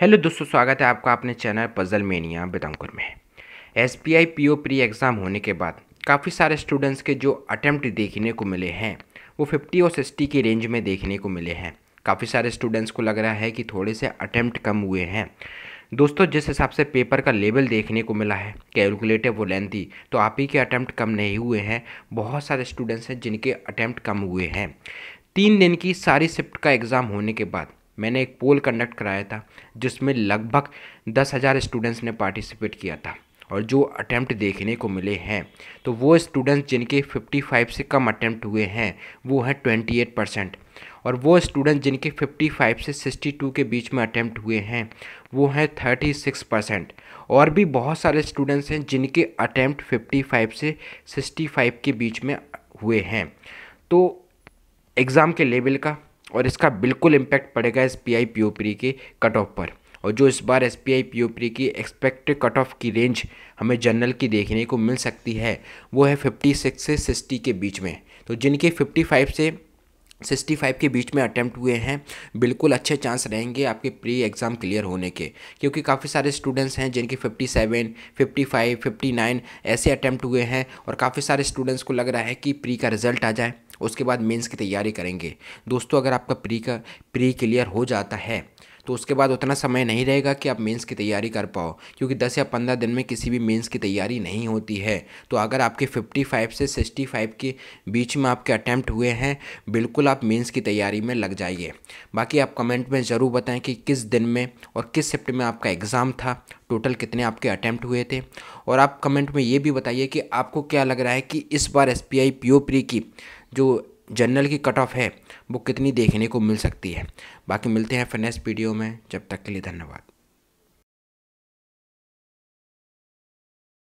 hello दोस्तों स्वागत है आपका अपने चैनल पजल मेनिया बेदमकुर में S P I P O pre exam होने के बाद काफ़ी सारे स्टूडेंट्स के जो अटैम्प्ट देखने को मिले हैं वो फिफ्टी और सिक्सटी की रेंज में देखने को मिले हैं काफ़ी सारे स्टूडेंट्स को लग रहा है कि थोड़े से अटैम्प्ट कम हुए हैं दोस्तों जिस हिसाब से पेपर का लेवल देखने को मिला है कैलकुलेटिव वो लेंथी तो आप ही के अटैम्प्ट कम नहीं हुए हैं बहुत सारे स्टूडेंट्स हैं जिनके अटैम्प्ट कम हुए हैं तीन दिन की सारी शिफ्ट का एग्ज़ाम होने के बाद मैंने एक पोल कंडक्ट कराया था जिसमें लगभग दस हज़ार स्टूडेंट्स ने पार्टिसिपेट किया था और जो अटैम्प्ट देखने को मिले हैं तो वो स्टूडेंट्स जिनके 55 से कम अटैम्प्ट हुए हैं वो हैं 28 परसेंट और वो स्टूडेंट्स जिनके 55 से 62 के बीच में अटैम्प्ट हुए हैं वो हैं 36 परसेंट और भी बहुत सारे स्टूडेंट्स हैं जिनके अटैम्प्ट 55 से 65 के बीच में हुए हैं तो एग्ज़ाम के लेवल का और इसका बिल्कुल इम्पैक्ट पड़ेगा S P I P O P के कट ऑफ पर और जो इस बार S P I P O P की एक्सपेक्टेड कट ऑफ की रेंज हमें जनरल की देखने को मिल सकती है वो है फिफ्टी सिक्स से सिक्सटी के बीच में तो जिनके फिफ्टी फाइव से सिक्सटी फाइव के बीच में अटैम्प्ट हुए हैं बिल्कुल अच्छे चांस रहेंगे आपके प्री एग्ज़ाम क्लियर होने के क्योंकि काफ़ी सारे स्टूडेंट्स हैं जिनके fifty seven fifty five fifty nine ऐसे अटैम्प्ट हुए हैं और काफ़ी सारे स्टूडेंट्स को लग रहा है कि प्री का रिजल्ट आ जाए उसके बाद मेंस की तैयारी करेंगे दोस्तों अगर आपका प्री का प्री क्लियर हो जाता है तो उसके बाद उतना समय नहीं रहेगा कि आप मेंस की तैयारी कर पाओ क्योंकि दस या पंद्रह दिन में किसी भी मेंस की तैयारी नहीं होती है तो अगर आपके फिफ्टी फाइव से सिक्सटी फाइव के बीच में आपके अटैम्प्ट हुए हैं बिल्कुल आप मेंस की तैयारी में लग जाइए बाकी आप कमेंट में ज़रूर बताएं कि किस दिन में और किस शिफ्ट में आपका एग्ज़ाम था टोटल कितने आपके अटैम्प्ट हुए थे और आप कमेंट में ये भी बताइए कि आपको क्या लग रहा है कि इस बार S P I P O pre की जो जनरल की कट ऑफ है वो कितनी देखने को मिल सकती है बाकी मिलते हैं फिर नेक्स्ट वीडियो में जब तक के लिए धन्यवाद